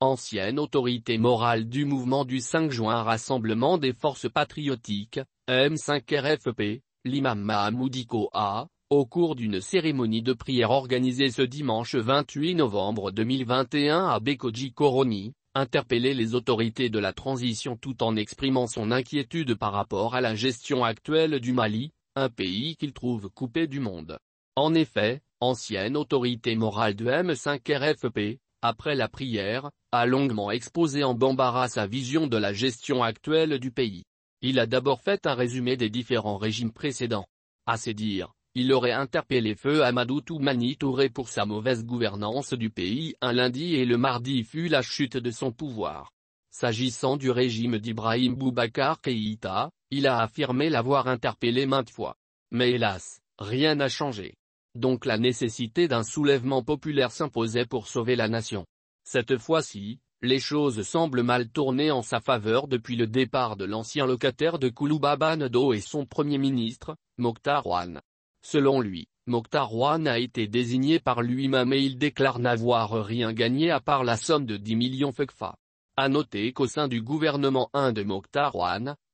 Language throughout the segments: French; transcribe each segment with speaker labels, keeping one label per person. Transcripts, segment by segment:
Speaker 1: ancienne autorité morale du mouvement du 5 juin Rassemblement des forces patriotiques, M5RFP, l'imam Mahmoudi a, au cours d'une cérémonie de prière organisée ce dimanche 28 novembre 2021 à Bekoji Koroni, interpellé les autorités de la transition tout en exprimant son inquiétude par rapport à la gestion actuelle du Mali, un pays qu'il trouve coupé du monde. En effet, ancienne autorité morale de M5RFP, après la prière, a longuement exposé en Bambara sa vision de la gestion actuelle du pays. Il a d'abord fait un résumé des différents régimes précédents. À ses dires, il aurait interpellé feu Amadou Toumani Touré pour sa mauvaise gouvernance du pays un lundi et le mardi fut la chute de son pouvoir. S'agissant du régime d'Ibrahim Boubacar Keïta, il a affirmé l'avoir interpellé maintes fois. Mais hélas, rien n'a changé donc la nécessité d'un soulèvement populaire s'imposait pour sauver la nation. Cette fois-ci, les choses semblent mal tourner en sa faveur depuis le départ de l'ancien locataire de Kouloubabane Do et son premier ministre, Mokhtar Ouane. Selon lui, Mokhtar Ouane a été désigné par lui-même et il déclare n'avoir rien gagné à part la somme de 10 millions fekfa. À noter qu'au sein du gouvernement 1 de Mokhtar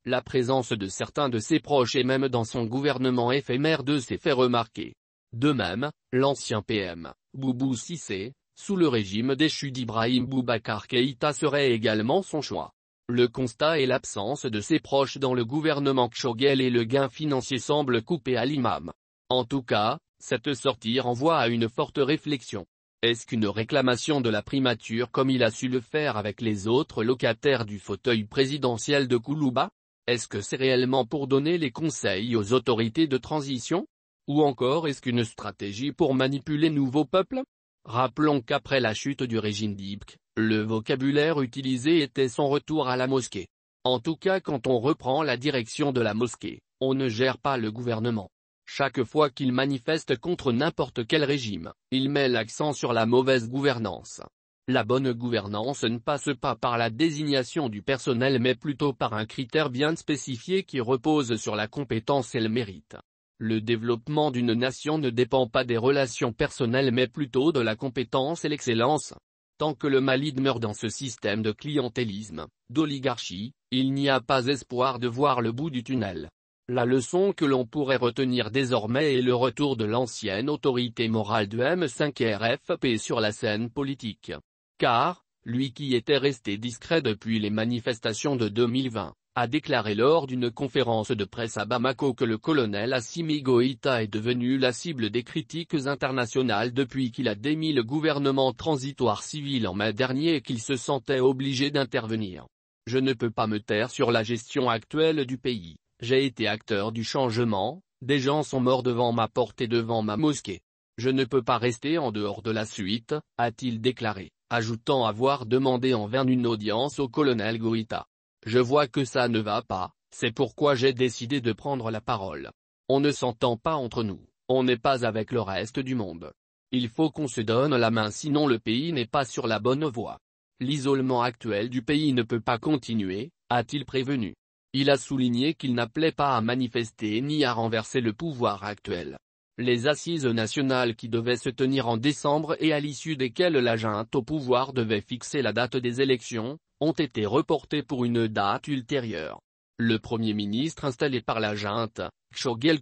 Speaker 1: la présence de certains de ses proches et même dans son gouvernement éphémère 2 s'est fait remarquer. De même, l'ancien PM, Boubou Sissé, sous le régime déchu d'Ibrahim Boubacar Keïta serait également son choix. Le constat est l'absence de ses proches dans le gouvernement Kshogel et le gain financier semble couper à l'imam. En tout cas, cette sortie renvoie à une forte réflexion. Est-ce qu'une réclamation de la primature comme il a su le faire avec les autres locataires du fauteuil présidentiel de Koulouba Est-ce que c'est réellement pour donner les conseils aux autorités de transition ou encore est-ce qu'une stratégie pour manipuler nouveaux peuples Rappelons qu'après la chute du régime d'Ibk, le vocabulaire utilisé était son retour à la mosquée. En tout cas quand on reprend la direction de la mosquée, on ne gère pas le gouvernement. Chaque fois qu'il manifeste contre n'importe quel régime, il met l'accent sur la mauvaise gouvernance. La bonne gouvernance ne passe pas par la désignation du personnel mais plutôt par un critère bien spécifié qui repose sur la compétence et le mérite. Le développement d'une nation ne dépend pas des relations personnelles mais plutôt de la compétence et l'excellence. Tant que le Mali meurt dans ce système de clientélisme, d'oligarchie, il n'y a pas espoir de voir le bout du tunnel. La leçon que l'on pourrait retenir désormais est le retour de l'ancienne autorité morale de M5RFP sur la scène politique. Car, lui qui était resté discret depuis les manifestations de 2020, a déclaré lors d'une conférence de presse à Bamako que le colonel Assimi Goïta est devenu la cible des critiques internationales depuis qu'il a démis le gouvernement transitoire civil en mai dernier et qu'il se sentait obligé d'intervenir. Je ne peux pas me taire sur la gestion actuelle du pays, j'ai été acteur du changement, des gens sont morts devant ma porte et devant ma mosquée. Je ne peux pas rester en dehors de la suite, a-t-il déclaré, ajoutant avoir demandé en vain une audience au colonel Goïta. Je vois que ça ne va pas, c'est pourquoi j'ai décidé de prendre la parole. On ne s'entend pas entre nous, on n'est pas avec le reste du monde. Il faut qu'on se donne la main sinon le pays n'est pas sur la bonne voie. L'isolement actuel du pays ne peut pas continuer, a-t-il prévenu. Il a souligné qu'il n'appelait pas à manifester ni à renverser le pouvoir actuel les assises nationales qui devaient se tenir en décembre et à l'issue desquelles la junte au pouvoir devait fixer la date des élections, ont été reportées pour une date ultérieure. Le Premier ministre installé par la junte, Kshogel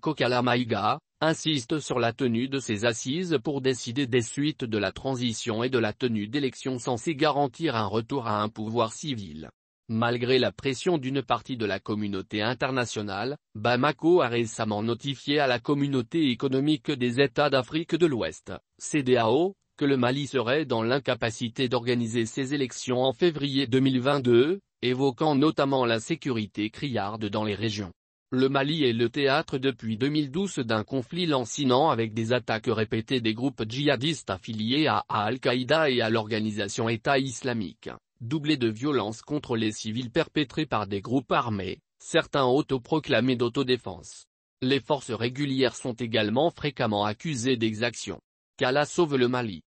Speaker 1: insiste sur la tenue de ces assises pour décider des suites de la transition et de la tenue d'élections censées garantir un retour à un pouvoir civil. Malgré la pression d'une partie de la communauté internationale, Bamako a récemment notifié à la communauté économique des États d'Afrique de l'Ouest, CDAO, que le Mali serait dans l'incapacité d'organiser ses élections en février 2022, évoquant notamment la sécurité criarde dans les régions. Le Mali est le théâtre depuis 2012 d'un conflit lancinant avec des attaques répétées des groupes djihadistes affiliés à Al-Qaïda et à l'organisation État islamique doublé de violences contre les civils perpétrées par des groupes armés, certains autoproclamés d'autodéfense. Les forces régulières sont également fréquemment accusées d'exactions. Kala sauve le Mali.